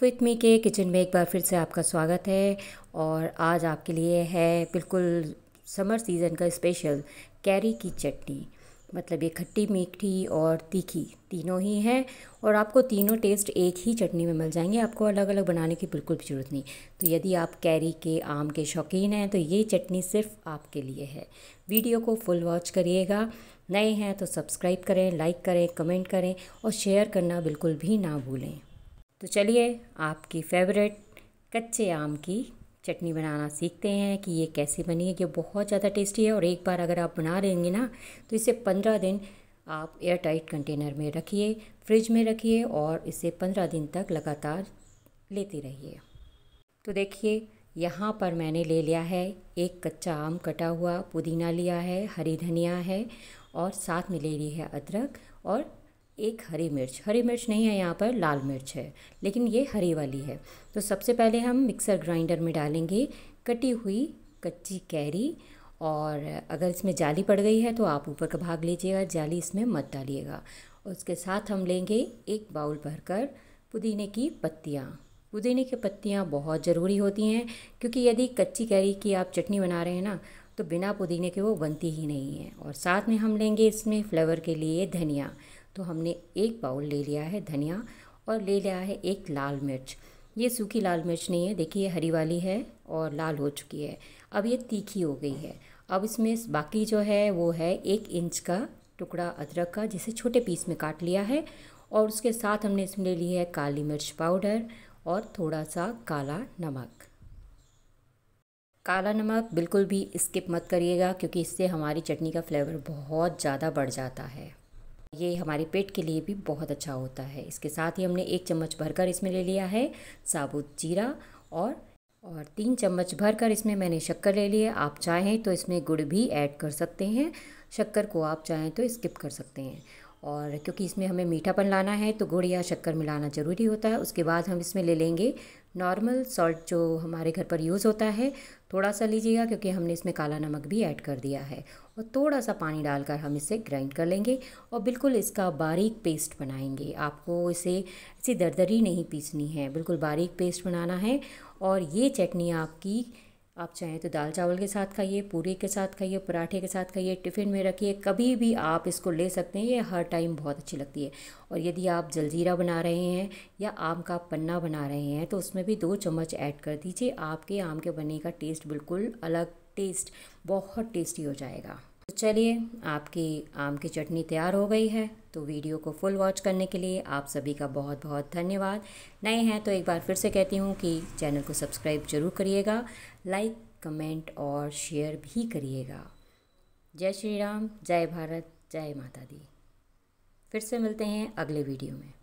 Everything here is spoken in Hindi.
कुक विथ मी के किचन में एक बार फिर से आपका स्वागत है और आज आपके लिए है बिल्कुल समर सीज़न का स्पेशल कैरी की चटनी मतलब ये खट्टी मीठी और तीखी तीनों ही हैं और आपको तीनों टेस्ट एक ही चटनी में मिल जाएंगे आपको अलग अलग बनाने की बिल्कुल भी ज़रूरत नहीं तो यदि आप कैरी के आम के शौकीन हैं तो ये चटनी सिर्फ आपके लिए है वीडियो को फुल वॉच करिएगा नए हैं तो सब्सक्राइब करें लाइक करें कमेंट करें और शेयर करना बिल्कुल भी ना भूलें तो चलिए आपकी फेवरेट कच्चे आम की चटनी बनाना सीखते हैं कि ये कैसे बनी है ये बहुत ज़्यादा टेस्टी है और एक बार अगर आप बना लेंगे ना तो इसे पंद्रह दिन आप एयर टाइट कंटेनर में रखिए फ्रिज में रखिए और इसे पंद्रह दिन तक लगातार लेते रहिए तो देखिए यहाँ पर मैंने ले लिया है एक कच्चा आम कटा हुआ पुदीना लिया है हरी धनिया है और साथ में ले ली है अदरक और एक हरी मिर्च हरी मिर्च नहीं है यहाँ पर लाल मिर्च है लेकिन ये हरी वाली है तो सबसे पहले हम मिक्सर ग्राइंडर में डालेंगे कटी हुई कच्ची कैरी और अगर इसमें जाली पड़ गई है तो आप ऊपर का भाग लीजिएगा जाली इसमें मत डालिएगा उसके साथ हम लेंगे एक बाउल भरकर पुदीने की पत्तियाँ पुदीने की पत्तियाँ बहुत ज़रूरी होती हैं क्योंकि यदि कच्ची कैरी की आप चटनी बना रहे हैं ना तो बिना पुदीने के वो बनती ही नहीं है और साथ में हम लेंगे इसमें फ्लेवर के लिए धनिया तो हमने एक बाउल ले लिया है धनिया और ले लिया है एक लाल मिर्च ये सूखी लाल मिर्च नहीं है देखिए हरी वाली है और लाल हो चुकी है अब ये तीखी हो गई है अब इसमें बाकी जो है वो है एक इंच का टुकड़ा अदरक का जिसे छोटे पीस में काट लिया है और उसके साथ हमने इसमें ले ली है काली मिर्च पाउडर और थोड़ा सा काला नमक काला नमक बिल्कुल भी स्किप मत करिएगा क्योंकि इससे हमारी चटनी का फ्लेवर बहुत ज़्यादा बढ़ जाता है ये हमारे पेट के लिए भी बहुत अच्छा होता है इसके साथ ही हमने एक चम्मच भरकर इसमें ले लिया है साबुत जीरा और और तीन चम्मच भरकर इसमें मैंने शक्कर ले लिया आप चाहें तो इसमें गुड़ भी ऐड कर सकते हैं शक्कर को आप चाहें तो स्किप कर सकते हैं और क्योंकि इसमें हमें मीठापन लाना है तो गुड़ या शक्कर मिलाना ज़रूरी होता है उसके बाद हम इसमें ले लेंगे नॉर्मल सॉल्ट जो हमारे घर पर यूज़ होता है थोड़ा सा लीजिएगा क्योंकि हमने इसमें काला नमक भी ऐड कर दिया है और थोड़ा सा पानी डालकर हम इसे ग्राइंड कर लेंगे और बिल्कुल इसका बारीक पेस्ट बनाएंगे आपको इसे इसी दरदरी नहीं पीसनी है बिल्कुल बारीक पेस्ट बनाना है और ये चटनी आपकी आप चाहें तो दाल चावल के साथ खाइए पूरी के साथ खाइए पराठे के साथ खाइए टिफ़िन में रखिए कभी भी आप इसको ले सकते हैं ये हर टाइम बहुत अच्छी लगती है और यदि आप जलजीरा बना रहे हैं या आम का पन्ना बना रहे हैं तो उसमें भी दो चम्मच ऐड कर दीजिए आपके आम के बने का टेस्ट बिल्कुल अलग टेस्ट बहुत टेस्टी हो जाएगा चलिए आपकी आम की चटनी तैयार हो गई है तो वीडियो को फुल वॉच करने के लिए आप सभी का बहुत बहुत धन्यवाद नए हैं तो एक बार फिर से कहती हूँ कि चैनल को सब्सक्राइब जरूर करिएगा लाइक कमेंट और शेयर भी करिएगा जय श्री राम जय भारत जय माता दी फिर से मिलते हैं अगले वीडियो में